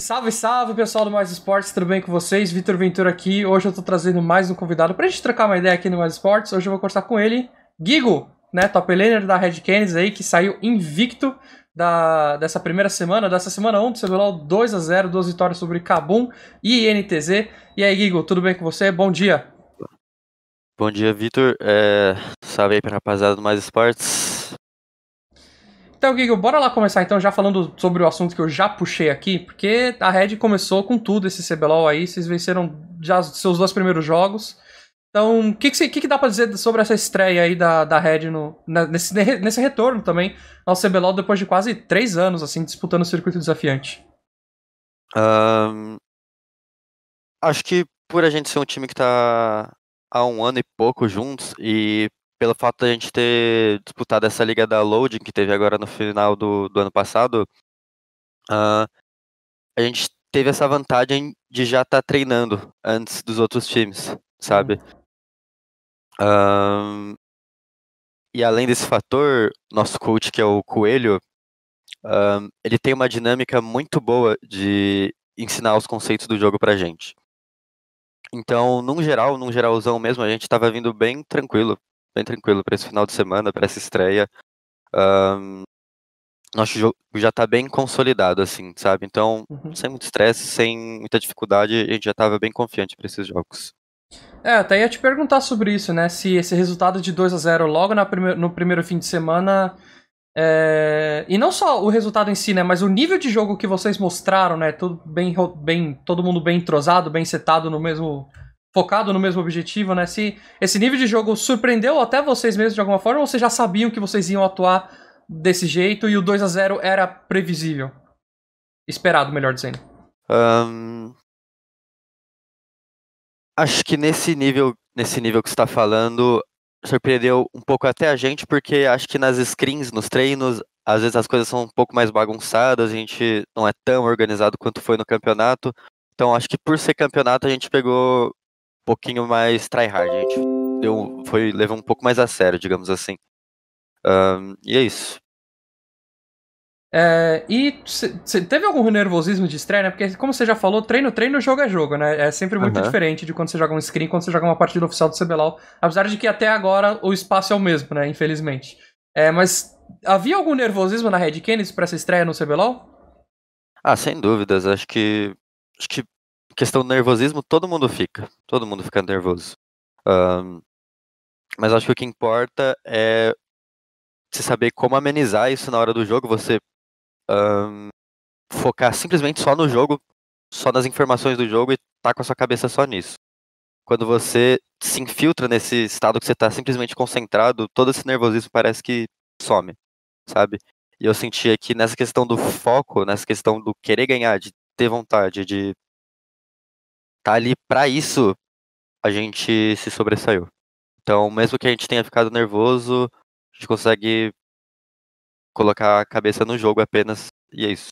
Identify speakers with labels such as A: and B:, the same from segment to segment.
A: Salve, salve, pessoal do Mais Esportes, tudo bem com vocês? Vitor Ventura aqui. Hoje eu tô trazendo mais um convidado pra gente trocar uma ideia aqui no Mais Esportes. Hoje eu vou conversar com ele, Gigo, né, top laner da Red Canids aí, que saiu invicto da, dessa primeira semana, dessa semana 1 do CBLOL, 2 a 0 duas vitórias sobre Kabum e NTZ. E aí, Gigo, tudo bem com você? Bom dia.
B: Bom dia, Vitor. É... Salve aí pra rapaziada do Mais Esportes.
A: Então, Gigo, bora lá começar então já falando sobre o assunto que eu já puxei aqui, porque a Red começou com tudo esse CBLOL aí, vocês venceram já os seus dois primeiros jogos. Então, o que, que, que, dá para dizer sobre essa estreia aí da, da Red no, na, nesse, nesse retorno também ao CBLOL depois de quase três anos, assim, disputando o circuito desafiante?
B: Um, acho que por a gente ser um time que tá há um ano e pouco juntos e pelo fato de a gente ter disputado essa liga da Loading, que teve agora no final do, do ano passado, uh, a gente teve essa vantagem de já estar tá treinando antes dos outros times, sabe? Uhum. Ah, e além desse fator, nosso coach, que é o Coelho, ah, ele tem uma dinâmica muito boa de ensinar os conceitos do jogo pra gente. Então, num geral, num geralzão mesmo, a gente estava vindo bem tranquilo bem tranquilo para esse final de semana, para essa estreia. Um, nosso jogo já está bem consolidado, assim, sabe? Então, uhum. sem muito estresse, sem muita dificuldade, a gente já estava bem confiante para esses jogos.
A: É, até ia te perguntar sobre isso, né? Se esse resultado de 2 a 0 logo prime no primeiro fim de semana. É... E não só o resultado em si, né? Mas o nível de jogo que vocês mostraram, né? Tudo bem, bem, todo mundo bem entrosado, bem setado no mesmo focado no mesmo objetivo, né? Se esse nível de jogo surpreendeu até vocês mesmos de alguma forma, ou vocês já sabiam que vocês iam atuar desse jeito e o 2 a 0 era previsível? Esperado, melhor dizendo.
B: Um... Acho que nesse nível, nesse nível que está falando, surpreendeu um pouco até a gente, porque acho que nas screens, nos treinos, às vezes as coisas são um pouco mais bagunçadas, a gente não é tão organizado quanto foi no campeonato. Então acho que por ser campeonato a gente pegou pouquinho mais tryhard, gente eu foi, levou um pouco mais a sério, digamos assim. Um, e é isso.
A: É, e teve algum nervosismo de estreia, né? Porque, como você já falou, treino, treino, jogo é jogo, né? É sempre muito uhum. diferente de quando você joga um screen, quando você joga uma partida oficial do CBLOL. Apesar de que até agora o espaço é o mesmo, né? Infelizmente. É, mas havia algum nervosismo na Red Canids para essa estreia no CBLOL?
B: Ah, sem dúvidas. Acho que, acho que questão do nervosismo, todo mundo fica. Todo mundo fica nervoso. Um, mas acho que o que importa é você saber como amenizar isso na hora do jogo, você um, focar simplesmente só no jogo, só nas informações do jogo e tá com a sua cabeça só nisso. Quando você se infiltra nesse estado que você tá simplesmente concentrado, todo esse nervosismo parece que some, sabe? E eu sentia que nessa questão do foco, nessa questão do querer ganhar, de ter vontade, de tá ali para isso, a gente se sobressaiu. Então, mesmo que a gente tenha ficado nervoso, a gente consegue colocar a cabeça no jogo apenas, e é isso.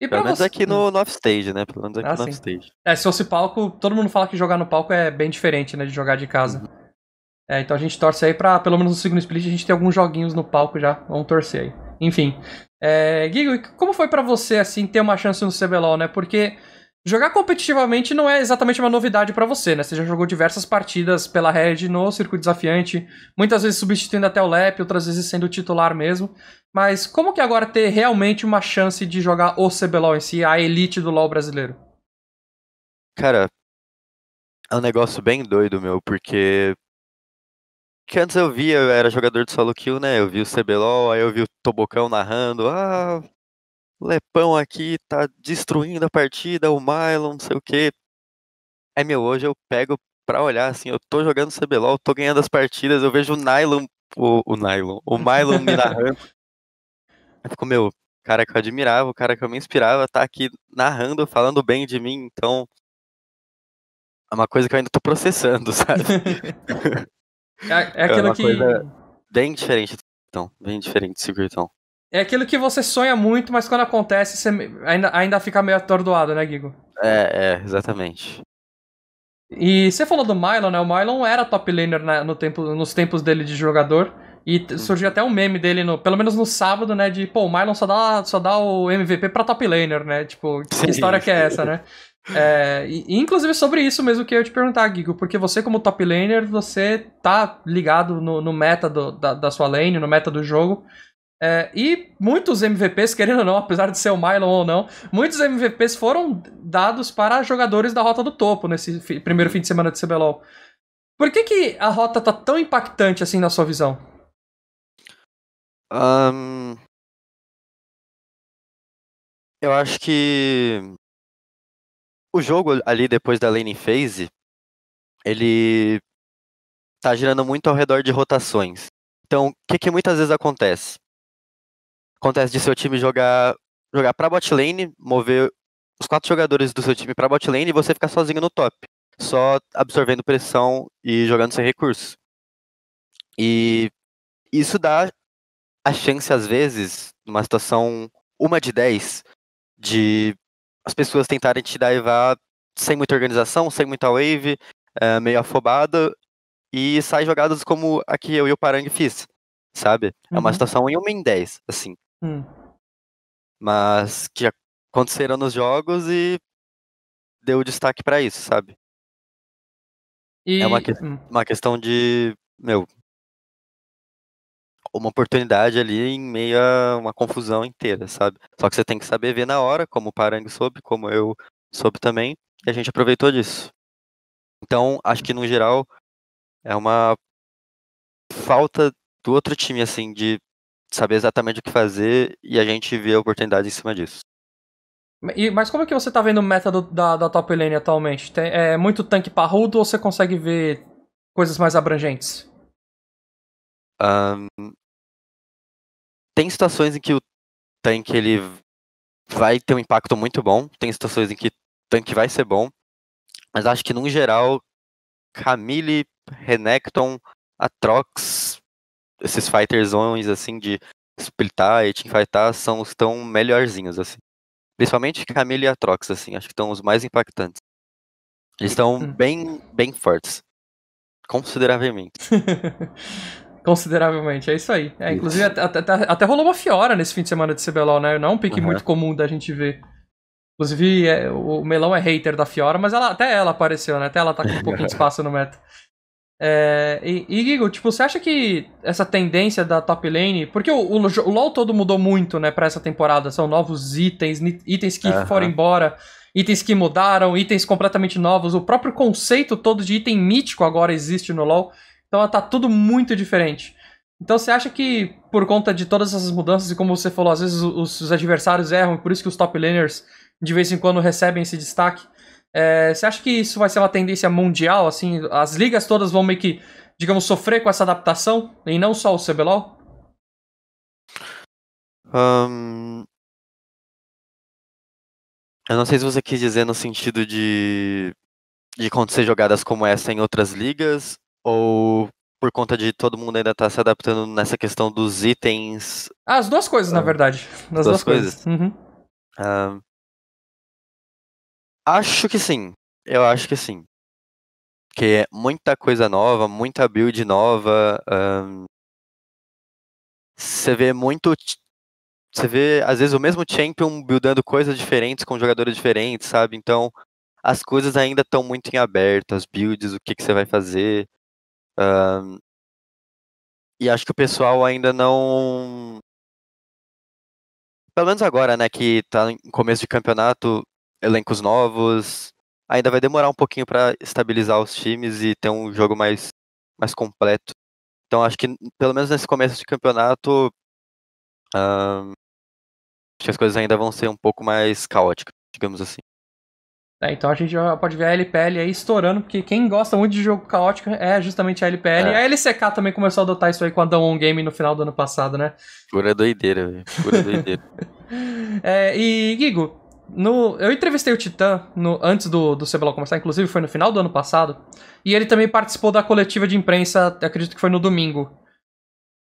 B: E Pelo menos você... aqui no, hum. no offstage, né? Pelo menos aqui ah, no offstage.
A: É, se fosse palco, todo mundo fala que jogar no palco é bem diferente, né? De jogar de casa. Uhum. É, então a gente torce aí pra, pelo menos no segundo split, a gente tem alguns joguinhos no palco já. Vamos torcer aí. Enfim. É, Gigo, como foi para você, assim, ter uma chance no CBLOL, né? Porque Jogar competitivamente não é exatamente uma novidade para você, né? Você já jogou diversas partidas pela Red no circuito desafiante, muitas vezes substituindo até o Lep, outras vezes sendo titular mesmo. Mas como que agora ter realmente uma chance de jogar o CBLOL em si, a elite do LoL brasileiro?
B: Cara, é um negócio bem doido, meu, porque que antes eu via, eu era jogador de solo kill, né? Eu vi o CBLOL, aí eu vi o Tobocão narrando, ah, Lepão aqui tá destruindo a partida, o Mylon, não sei o que. é meu, hoje eu pego pra olhar, assim, eu tô jogando CBLOL, tô ganhando as partidas, eu vejo o Nylon, o, o Nylon, o Mylon me narrando. Aí ficou, meu, cara que eu admirava, o cara que eu me inspirava, tá aqui narrando, falando bem de mim, então é uma coisa que eu ainda tô processando, sabe?
A: é, é aquela é uma que... coisa
B: bem diferente, então, bem diferente do Circuitão.
A: É aquilo que você sonha muito, mas quando acontece, você ainda, ainda fica meio atordoado, né, Gigo?
B: É, é, exatamente.
A: E você falou do Mylon, né? O Mylon era top laner né, no tempo, nos tempos dele de jogador. E uhum. surgiu até um meme dele, no, pelo menos no sábado, né? De, pô, o Mylon só dá, só dá o MVP pra top laner, né? Tipo, que Sim. história que é essa, né? É, e, inclusive sobre isso mesmo que eu ia te perguntar, Gigo, porque você, como top laner, você tá ligado no, no meta do, da, da, sua lane, no meta do jogo. É, e muitos MVPs, querendo ou não, apesar de ser o Mylon ou não, muitos MVPs foram dados para jogadores da rota do topo nesse fi primeiro fim de semana de CBLOL. Por que, que a rota tá tão impactante assim na sua visão?
B: Um... Eu acho que o jogo ali depois da lane phase, ele tá girando muito ao redor de rotações. Então, o que, que muitas vezes acontece? acontece de seu time jogar jogar para bot lane, mover os quatro jogadores do seu time para bot lane e você ficar sozinho no top, só absorvendo pressão e jogando sem recurso. E isso dá a chance às vezes, numa situação uma de 10, de as pessoas tentarem te dar sem muita organização, sem muita wave, é, meio afobada, e sai jogadas como a que eu e o Parang fiz, sabe? Uhum. É uma uhum. situação em 1 em 10, assim. Hum. Mas que aconteceram nos jogos e deu destaque para isso, sabe? E... É uma, que... hum. uma questão de, meu, uma oportunidade ali em meio a uma confusão inteira, sabe? Só que você tem que saber ver na hora, como o Parang soube, como eu soube também, e a gente aproveitou disso. Então, acho que no geral é uma falta do outro time, assim, de saber exatamente o que fazer e a gente vê a oportunidade em cima disso.
A: E, mas como é que você tá vendo o meta do, da, da top lane atualmente? Tem, é muito tanque parrudo ou você consegue ver coisas mais abrangentes?
B: Um, tem situações em que o tanque ele vai ter um impacto muito bom, tem situações em que o tanque vai ser bom, mas acho que no geral Camille, Renekton, Atrox, esses fighterzões, assim, de splitar e teamfightar são os tão melhorzinhos, assim. Principalmente Camille e Atrox, assim, acho que estão os mais impactantes. Eles estão bem, bem fortes. Consideravelmente.
A: Consideravelmente, é isso aí. É, inclusive, até, até, até, rolou uma fiora nesse fim de semana de CBLOL, né? Não é um pique uhum. muito comum da gente ver. Inclusive, é, o Melão é hater da Fiora, mas ela, até ela apareceu, né? Até ela tá com um pouquinho de espaço no meta. É, e, e Gigo, tipo, você acha que essa tendência da top lane. Porque o, o, o, LoL todo mudou muito, né, pra essa temporada. São novos itens, itens que foram embora, itens que mudaram, itens completamente novos. O próprio conceito todo de item mítico agora existe no LoL. Então tá tudo muito diferente. Então você acha que por conta de todas essas mudanças, e como você falou, às vezes os, os adversários erram, por isso que os top laners de vez em quando recebem esse destaque. É, você acha que isso vai ser uma tendência mundial? Assim, as ligas todas vão meio que, digamos, sofrer com essa adaptação e não só o CBLOL?
B: Um... Eu não sei se você quis dizer no sentido de de acontecer jogadas como essa em outras ligas ou por conta de todo mundo ainda estar tá se adaptando nessa questão dos itens?
A: Ah, as duas coisas, na ah, verdade. As duas, duas coisas. coisas. Uhum.
B: Um, Acho que sim. Eu acho que sim. Que é muita coisa nova, muita build nova. Um... Você vê muito. Você vê, às vezes, o mesmo champion buildando coisas diferentes com jogadores diferentes, sabe? Então, as coisas ainda estão muito em aberto, as builds, o que, que você vai fazer. Um... E acho que o pessoal ainda não. Pelo menos agora, né, que tá no começo de campeonato, elencos novos. Ainda vai demorar um pouquinho para estabilizar os times e ter um jogo mais, mais completo. Então acho que, pelo menos nesse começo de campeonato, acho que as coisas ainda vão ser um pouco mais caóticas, digamos assim.
A: É, então a gente já pode ver a LPL aí estourando, porque quem gosta muito de jogo caótico é justamente a LPL. É. E a LCK também começou a adotar isso aí com a Dawn On Game no final do ano passado, né?
B: Pura doideira, velho. Pura doideira.
A: é, e, Gigo, no, eu entrevistei o Titã no, antes do, do CBLOL começar, inclusive foi no final do ano passado. E ele também participou da coletiva de imprensa, acredito que foi no domingo.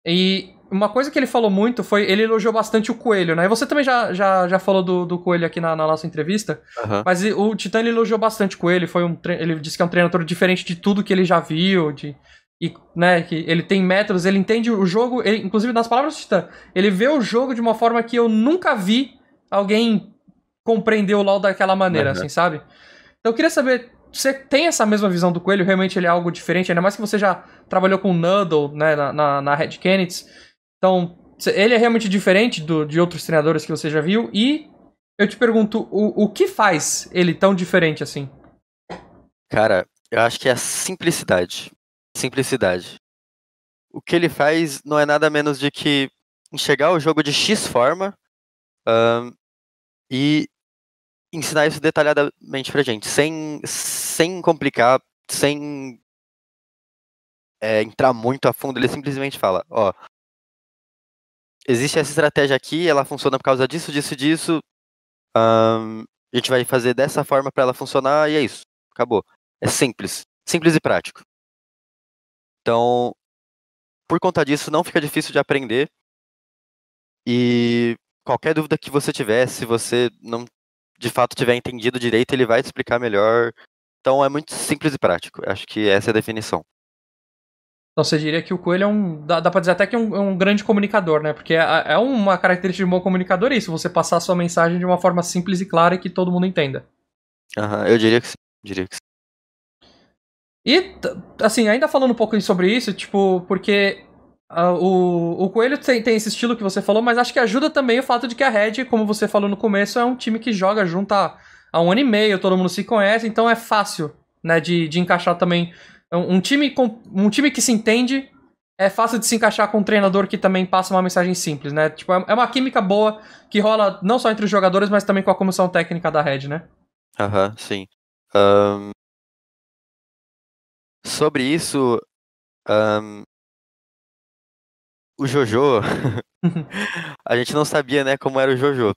A: E uma coisa que ele falou muito foi. Ele elogiou bastante o Coelho, né? E você também já, já, já falou do, do Coelho aqui na, na nossa entrevista. Uhum. Mas o Titã ele elogiou bastante o Coelho. Foi um ele disse que é um treinador diferente de tudo que ele já viu. De, e, né, que ele tem métodos, ele entende o jogo. Ele, inclusive, nas palavras do Titã, ele vê o jogo de uma forma que eu nunca vi alguém compreendeu o LoL daquela maneira, uhum. assim, sabe? Então eu queria saber, você tem essa mesma visão do coelho? Realmente ele é algo diferente? Ainda mais que você já trabalhou com o Nuddle, né, na, na, na Red Canids. Então, ele é realmente diferente do, de outros treinadores que você já viu? E eu te pergunto, o, o que faz ele tão diferente assim?
B: Cara, eu acho que é a simplicidade. Simplicidade. O que ele faz não é nada menos de que enxergar o jogo de X forma um, e ensinar isso detalhadamente pra gente, sem, sem complicar, sem é, entrar muito a fundo, ele simplesmente fala, ó, existe essa estratégia aqui, ela funciona por causa disso, disso, disso, a gente vai fazer dessa forma para ela funcionar e é isso, acabou. É simples, simples e prático. Então, por conta disso, não fica difícil de aprender. E qualquer dúvida que você tiver, se você não de fato tiver entendido direito, ele vai te explicar melhor. Então é muito simples e prático. Acho que essa é a definição.
A: Então você diria que o coelho é um. Dá, dá pra dizer até que é um, é um grande comunicador, né? Porque é, é, uma característica de um bom comunicador isso, você passar a sua mensagem de uma forma simples e clara e que todo mundo entenda.
B: Aham, eu diria que sim. Diria que sim.
A: E, assim, ainda falando um pouco sobre isso, tipo, porque Uh, o, o Coelho tem, tem esse estilo que você falou, mas acho que ajuda também o fato de que a Red, como você falou no começo, é um time que joga junto há, há um ano e meio, todo mundo se conhece, então é fácil né, de, de encaixar também. É um, time com, um time que se entende é fácil de se encaixar com um treinador que também passa uma mensagem simples, né? Tipo, é, é uma química boa que rola não só entre os jogadores, mas também com a comissão técnica da Red, né?
B: Aham, uhum, sim. Um... Sobre isso, um, o Jojo, a gente não sabia, né, como era o Jojo.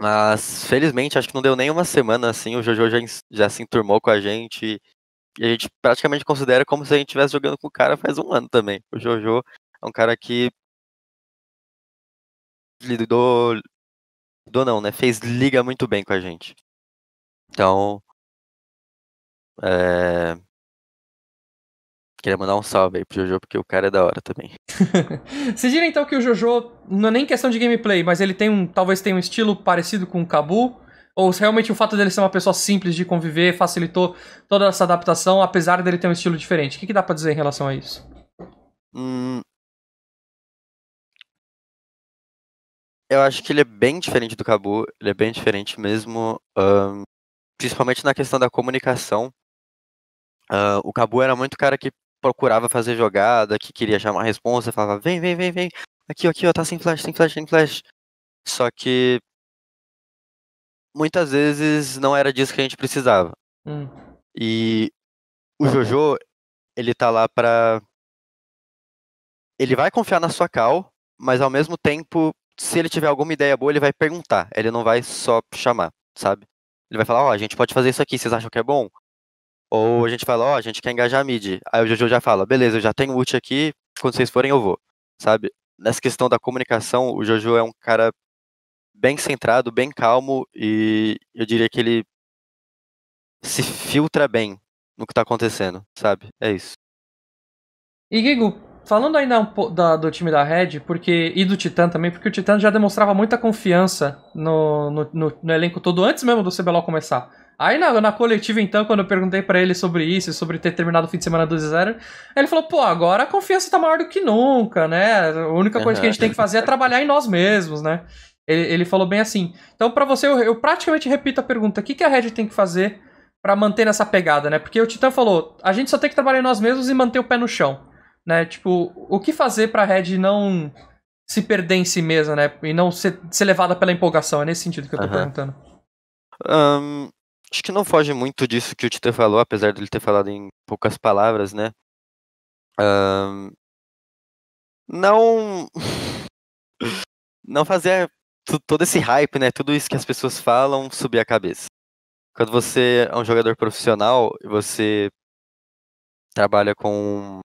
B: Mas, felizmente, acho que não deu nem uma semana, assim, o Jojo já, já se enturmou com a gente. E a gente praticamente considera como se a gente estivesse jogando com o cara faz um ano também. O Jojo é um cara que lidou, lidou não, né, fez liga muito bem com a gente. Então, é, Queria mandar um salve aí pro Jojo, porque o cara é da hora também.
A: Vocês viram então que o Jojo, não é nem questão de gameplay, mas ele tem um. Talvez tenha um estilo parecido com o Kabu. Ou realmente o fato dele ser uma pessoa simples de conviver facilitou toda essa adaptação, apesar dele ter um estilo diferente. O que, que dá para dizer em relação a isso?
B: Hum... Eu acho que ele é bem diferente do Kabu, ele é bem diferente mesmo, um, principalmente na questão da comunicação. Uh, o Cabu era muito cara que procurava fazer jogada, que queria chamar a responsa, falava, vem, vem, vem, vem. Aqui, aqui, ó, tá sem flash, sem flash, sem flash. Só que muitas vezes não era disso que a gente precisava. Hum. E o Jojo, ele tá lá pra. Ele vai confiar na sua cal, mas ao mesmo tempo, se ele tiver alguma ideia boa, ele vai perguntar. Ele não vai só chamar, sabe? Ele vai falar, ó, oh, a gente pode fazer isso aqui, vocês acham que é bom? Ou a gente fala, ó, oh, a gente quer engajar a mid. Aí o Jojo já fala, beleza, eu já tenho ult aqui, quando vocês forem eu vou, sabe? Nessa questão da comunicação, o Jojo é um cara bem centrado, bem calmo e eu diria que ele se filtra bem no que tá acontecendo, sabe? É isso.
A: E Falando ainda um da, do time da Red, porque e do Titã também, porque o Titã já demonstrava muita confiança no, no, no, no elenco todo antes mesmo do CBLOL começar. Aí na, na, coletiva, então, quando eu perguntei para ele sobre isso, sobre ter terminado o fim de semana 2-0, ele falou: pô, agora a confiança tá maior do que nunca, né? A única coisa uhum. que a gente tem que fazer é trabalhar em nós mesmos, né? Ele, ele falou bem assim. Então, para você, eu, eu, praticamente repito a pergunta: o que, que a Red tem que fazer para manter essa pegada, né? Porque o Titã falou: a gente só tem que trabalhar em nós mesmos e manter o pé no chão né? Tipo, o que fazer pra Red não se perder em si mesma, né? E não ser, ser levada pela empolgação. É nesse sentido que eu tô uhum. perguntando.
B: Um, acho que não foge muito disso que o Tite falou, apesar dele ter falado em poucas palavras, né? Um, não. Não fazer todo esse hype, né? Tudo isso que as pessoas falam subir a cabeça. Quando você é um jogador profissional e você trabalha com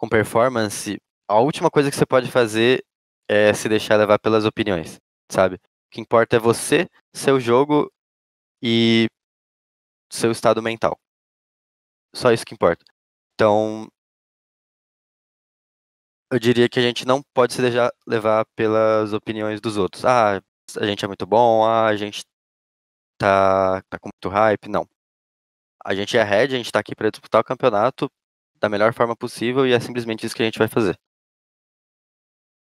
B: com performance, a última coisa que você pode fazer é se deixar levar pelas opiniões, sabe? O que importa é você, seu jogo e seu estado mental. Só isso que importa. Então, eu diria que a gente não pode se deixar levar pelas opiniões dos outros. Ah, a gente é muito bom, ah, a gente tá, tá com muito hype. Não. A gente é head, a gente tá aqui para disputar o campeonato, da melhor forma possível e é simplesmente isso que a gente vai fazer.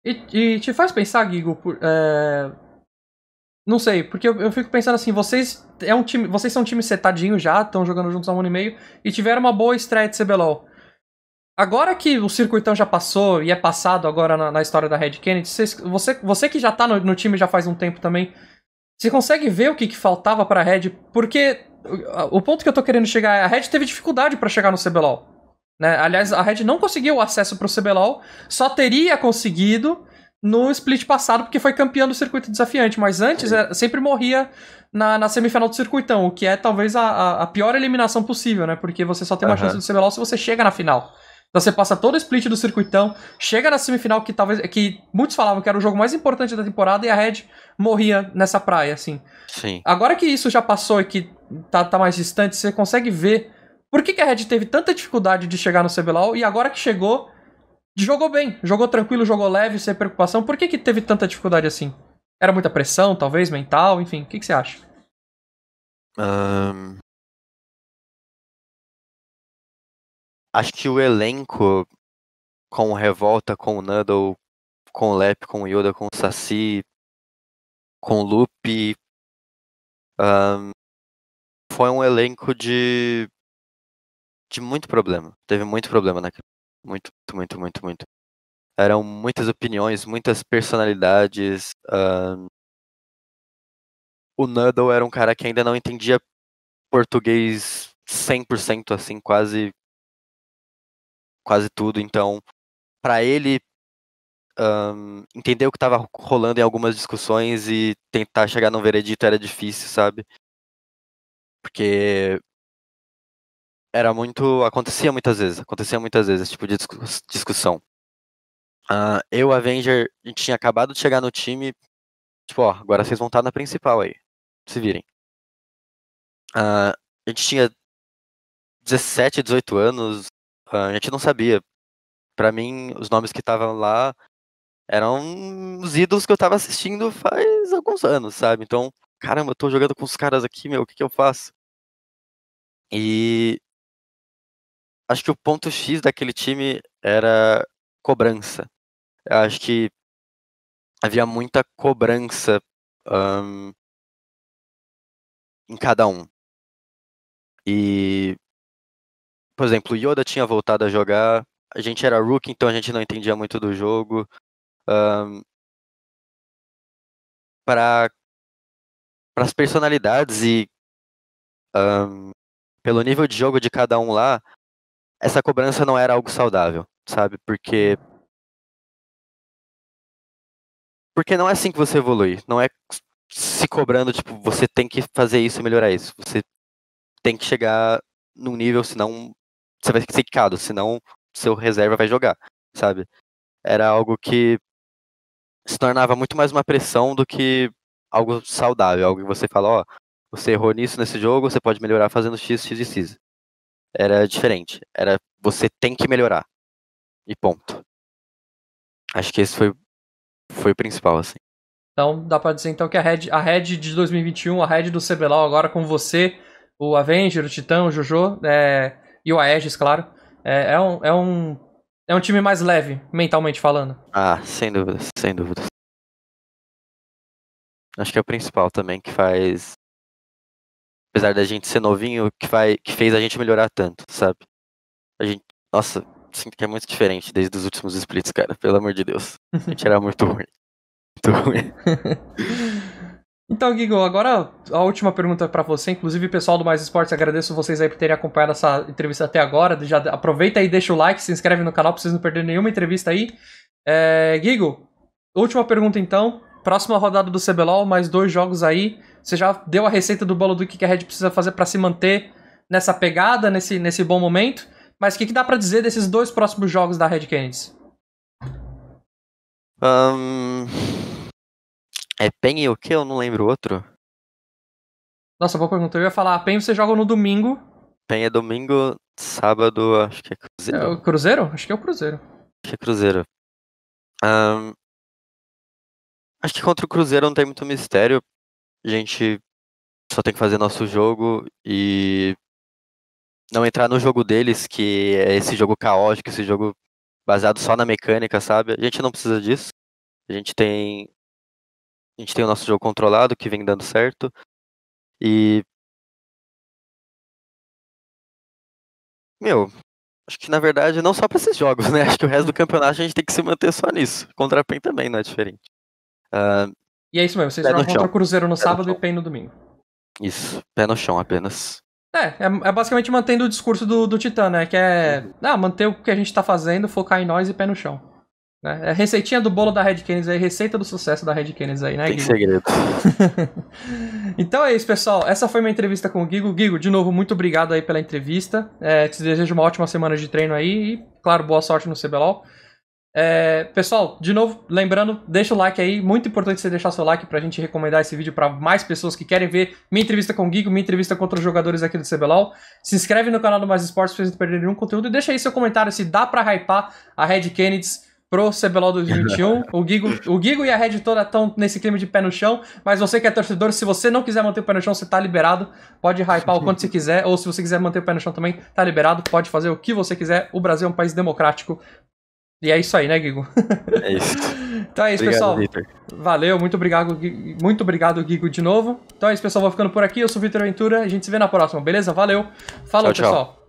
A: E, e te faz pensar, Guigo, por, é... não sei, porque eu, eu, fico pensando assim, vocês é um time, vocês são um time setadinho já, estão jogando juntos há um ano e meio e tiveram uma boa estreia de CBLOL. Agora que o circuitão já passou e é passado agora na, na história da Red Kennedy, você, você que já tá no, no, time já faz um tempo também, você consegue ver o que, que faltava pra Red? Porque o, o ponto que eu tô querendo chegar é, a Red teve dificuldade para chegar no CBLOL. Né? Aliás, a Red não conseguiu acesso para o CBLOL, só teria conseguido no split passado, porque foi campeão do circuito desafiante, mas antes era, é, sempre morria na, na, semifinal do circuitão, o que é talvez a, a, pior eliminação possível, né? Porque você só tem uma uhum. chance do CBLOL se você chega na final. Então você passa todo o split do circuitão, chega na semifinal que talvez que muitos falavam que era o jogo mais importante da temporada e a Red morria nessa praia, assim. Sim. Agora que isso já passou e que tá, tá mais distante, você consegue ver por que, que a Red teve tanta dificuldade de chegar no CBLOL e agora que chegou, jogou bem, jogou tranquilo, jogou leve, sem preocupação? Por que, que teve tanta dificuldade assim? Era muita pressão, talvez, mental, enfim, o que, que você acha?
B: Um... Acho que o elenco com o Revolta, com o Nuddle, com o Lep, com o Yoda, com o Saci, com o Loop. Um, foi um elenco de de muito problema. Teve muito problema naquele. Muito, muito, muito, muito. Eram muitas opiniões, muitas personalidades. Uh... O Nuddle era um cara que ainda não entendia português 100% assim, quase quase tudo. Então, para ele um, entender o que estava rolando em algumas discussões e tentar chegar num veredito era difícil, sabe? Porque era muito. Acontecia muitas vezes. Acontecia muitas vezes esse tipo de discussão. Uh, eu, Avenger, a gente tinha acabado de chegar no time. Tipo, ó, agora vocês vão estar na principal aí. Se virem. Uh, a gente tinha 17, 18 anos. Uh, a gente não sabia. Para mim, os nomes que estavam lá eram os ídolos que eu tava assistindo faz alguns anos, sabe? Então, caramba, eu tô jogando com os caras aqui, meu, o que, que eu faço? E acho que o ponto X daquele time era cobrança. Eu acho que havia muita cobrança um, em cada um. E, por exemplo, o Yoda tinha voltado a jogar, a gente era rookie, então a gente não entendia muito do jogo. Um, para as personalidades e um, pelo nível de jogo de cada um lá, essa cobrança não era algo saudável, sabe? Porque porque não é assim que você evolui, não é se cobrando tipo você tem que fazer isso e melhorar isso. Você tem que chegar num nível, senão você vai ser quicado, senão seu reserva vai jogar, sabe? Era algo que se tornava muito mais uma pressão do que algo saudável, algo que você fala, ó, oh, você errou nisso nesse jogo, você pode melhorar fazendo x, x e x, era diferente. Era você tem que melhorar. E ponto. Acho que esse foi, foi o principal, assim.
A: Então dá pra dizer então que a Red, a Red de 2021, a Red do CBLOL agora com você, o Avenger, o Titã, o Jojo é, e o Aegis, claro. É, é, um, é, um, é um time mais leve, mentalmente falando.
B: Ah, sem dúvidas, sem dúvidas. Acho que é o principal também que faz apesar da gente ser novinho, que, vai, que fez a gente melhorar tanto, sabe? A gente, nossa, sinto que é muito diferente desde os últimos splits, cara, pelo amor de Deus. A gente era muito ruim. Muito ruim.
A: Então, Gigo, agora a última pergunta para você. Inclusive, pessoal do Mais Esportes, agradeço vocês aí por terem acompanhado essa entrevista até agora. Já aproveita aí, deixa o like, se inscreve no canal pra vocês não perderem nenhuma entrevista aí. É, Gigo, última pergunta então. Próxima rodada do CBLOL, mais dois jogos aí. Você já deu a receita do bolo do que a Red precisa fazer para se manter nessa pegada, nesse, nesse bom momento. Mas o que, que, dá para dizer desses dois próximos jogos da Red Canids?
B: Um... É Pen e o que? Eu não lembro outro.
A: Nossa, boa pergunta. Eu ia falar, Pen você joga no domingo.
B: Pen é domingo, sábado, acho que é, é Cruzeiro. É o
A: Cruzeiro? Acho que é o Cruzeiro.
B: Acho que é Cruzeiro. Um... Acho que contra o Cruzeiro não tem muito mistério a gente só tem que fazer nosso jogo e não entrar no jogo deles, que é esse jogo caótico, esse jogo baseado só na mecânica, sabe? A gente não precisa disso. A gente tem a gente tem o nosso jogo controlado que vem dando certo e meu, acho que na verdade não só para esses jogos, né? Acho que o resto do campeonato a gente tem que se manter só nisso. Contra a PEN também não é diferente. Uh, e é
A: isso mesmo, vocês pé jogam contra o Cruzeiro no pé sábado no e PEN no domingo.
B: Isso, pé no chão apenas.
A: É, é, é basicamente mantendo o discurso do, do Titã, né? Que é uhum. ah, manter o que a gente tá fazendo, focar em nós e pé no chão. Né? É a receitinha do bolo da Red aí, receita do sucesso da Red aí, né, Tem Gigo? segredo. então é isso, pessoal. Essa foi minha entrevista com o Gigo. Gigo, de novo, muito obrigado aí pela entrevista. É, te desejo uma ótima semana de treino aí e, claro, boa sorte no CBLOL. É, pessoal, de novo, lembrando, deixa o like aí, muito importante você deixar seu like pra gente recomendar esse vídeo para mais pessoas que querem ver minha entrevista com o Guigo, minha entrevista com outros jogadores aqui do CBLOL. Se inscreve no canal do Mais Esportes pra não perder nenhum conteúdo e deixa aí seu comentário se dá pra hypar a Red Kennedy pro CBLOL 2021. o, Guigo, o Guigo e a Red toda estão nesse clima de pé no chão, mas você que é torcedor, se você não quiser manter o pé no chão, você tá liberado. Pode hypar o quanto você quiser, ou se você quiser manter o pé no chão também, tá liberado. Pode fazer o que você quiser. O Brasil é um país democrático. E é isso aí, né, Gigo? É isso. então é isso, obrigado, pessoal. Victor. Valeu, muito obrigado, muito obrigado, Gigo, de novo. Então é isso, pessoal. Vou ficando por aqui. Eu sou o Vitor Ventura. A gente se vê na próxima, beleza? Valeu. Falou, tchau, pessoal. Tchau.